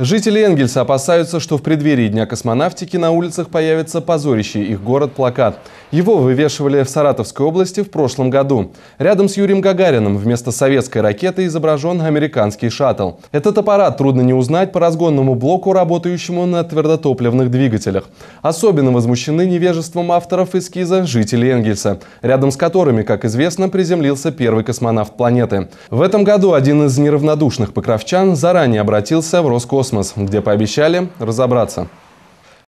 Жители Энгельса опасаются, что в преддверии Дня космонавтики на улицах появится позорящий их город плакат. Его вывешивали в Саратовской области в прошлом году. Рядом с Юрием Гагариным вместо советской ракеты изображен американский шаттл. Этот аппарат трудно не узнать по разгонному блоку, работающему на твердотопливных двигателях. Особенно возмущены невежеством авторов эскиза жители Энгельса, рядом с которыми, как известно, приземлился первый космонавт планеты. В этом году один из неравнодушных покровчан заранее обратился в Роскосмос космос», где пообещали разобраться –